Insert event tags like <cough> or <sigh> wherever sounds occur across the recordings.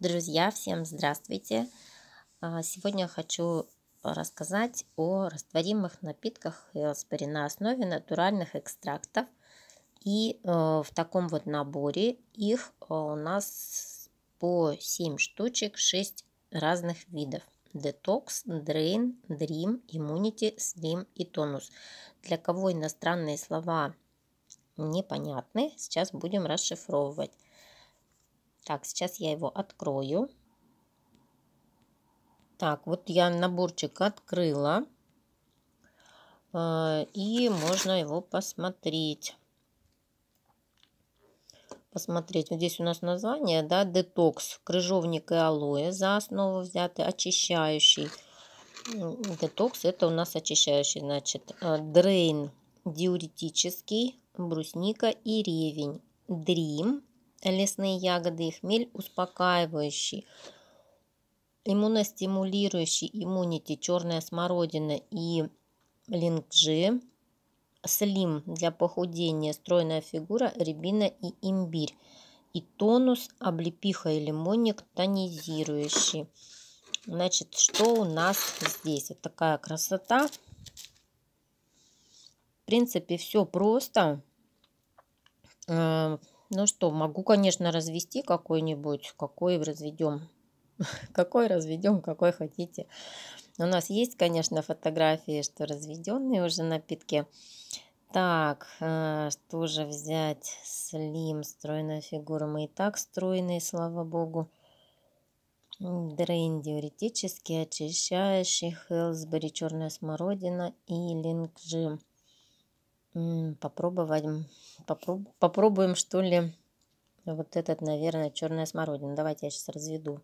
Друзья, всем здравствуйте! А, сегодня хочу рассказать о растворимых напитках Хелсбери на основе натуральных экстрактов. И э, в таком вот наборе их э, у нас по 7 штучек, 6 разных видов. Detox, Drain, Dream, Immunity, Slim и Тонус. Для кого иностранные слова непонятны, сейчас будем расшифровывать. Так, сейчас я его открою. Так, вот я наборчик открыла. А, и можно его посмотреть. Посмотреть. Вот здесь у нас название, да, детокс, крыжовник и алоэ за основу взяты, очищающий. Детокс, это у нас очищающий, значит, а, дрейн, диуретический, брусника и ревень. Дрим, лесные ягоды и хмель успокаивающий, иммуностимулирующий иммунити, черная смородина и лингджи, слим для похудения, стройная фигура, рябина и имбирь. И тонус облепиха и лимонник тонизирующий. Значит, что у нас здесь? Вот такая красота. В принципе, все просто. Э, ну что, могу, конечно, развести какой-нибудь, какой разведем. <laughs> Какой разведем, какой хотите. У нас есть, конечно, фотографии, что разведенные уже напитки. Так, э, что же взять? Слим, стройная фигура. Мы и так стройные, слава богу. Дрейн диуретический, очищающий, Хелсбери, черная смородина и лингжим попробовать, попроб, попробуем что ли вот этот, наверное, черная смородина. Давайте я сейчас разведу.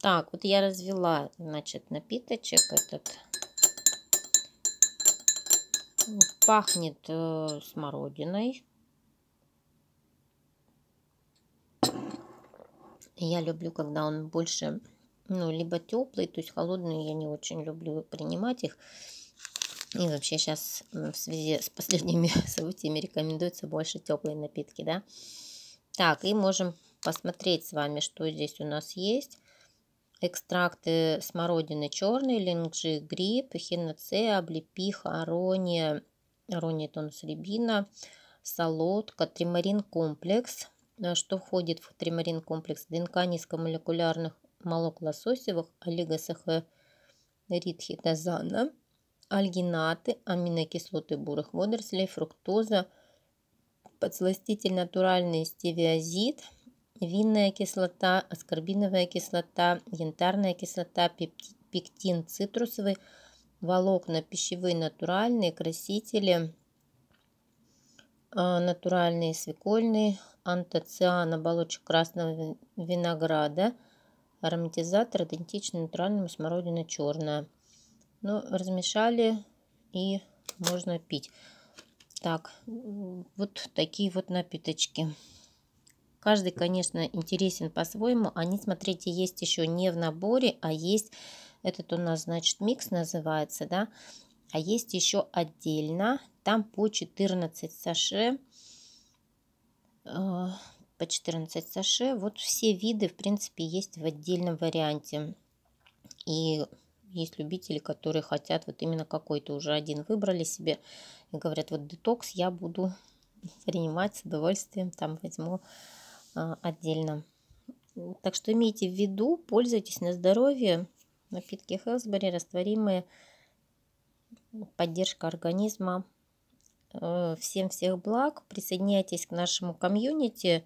Так, вот я развела, значит, напиточек этот. Пахнет э, смородиной. Я люблю, когда он больше, ну, либо теплый, то есть холодный я не очень люблю принимать их. И вообще сейчас в связи с последними <laughs> событиями рекомендуются больше теплые напитки, да. Так, и можем посмотреть с вами, что здесь у нас есть. Экстракты смородины черный, линджи, гриб, хиноцея, облепиха, арония, арония тонус рябина, солодка, тримарин комплекс. Э, что входит в тримарин комплекс? ДНК низкомолекулярных молок лососевых, олигосахарид хитозана – альгинаты, аминокислоты бурых водорослей, фруктоза, подсластитель натуральный стевиазид, винная кислота, аскорбиновая кислота, янтарная кислота, пектин цитрусовый, волокна пищевые натуральные, красители а, натуральные, свекольные, антоциан, оболочек красного винограда, ароматизатор идентичный натуральному смородина черная. Ну, размешали и можно пить. Так, вот такие вот напиточки. Каждый, конечно, интересен по-своему. Они, смотрите, есть еще не в наборе, а есть, этот у нас, значит, микс называется, да. А есть еще отдельно, там по 14 саше. Э, по 14 саше. Вот все виды, в принципе, есть в отдельном варианте. И есть любители, которые хотят вот именно какой-то уже один выбрали себе и говорят, вот детокс я буду <laughs> принимать с удовольствием, там возьму а, отдельно. Так что имейте в виду, пользуйтесь на здоровье. Напитки Хелсбери растворимые, поддержка организма. Э, всем всех благ, присоединяйтесь к нашему комьюнити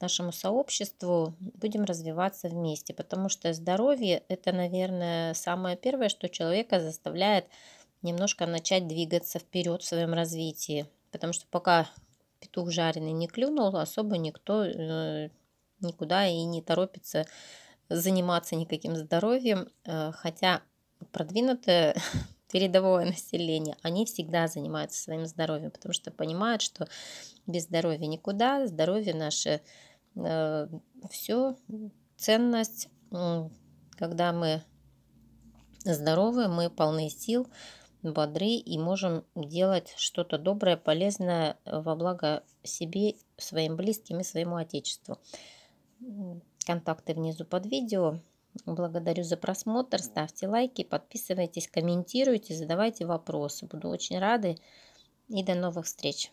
нашему сообществу, будем развиваться вместе, потому что здоровье – это, наверное, самое первое, что человека заставляет немножко начать двигаться вперед в своем развитии, потому что пока петух жареный не клюнул, особо никто э, никуда и не торопится заниматься никаким здоровьем, э, хотя продвинутое <laughs> передовое население, они всегда занимаются своим здоровьем, потому что понимают, что без здоровья никуда, здоровье наше Э, все ценность, когда мы здоровы, мы полны сил, бодры и можем делать что-то доброе, полезное во благо себе, своим близким и своему Отечеству. Контакты внизу под видео. Благодарю за просмотр, ставьте лайки, подписывайтесь, комментируйте, задавайте вопросы. Буду очень рада и до новых встреч!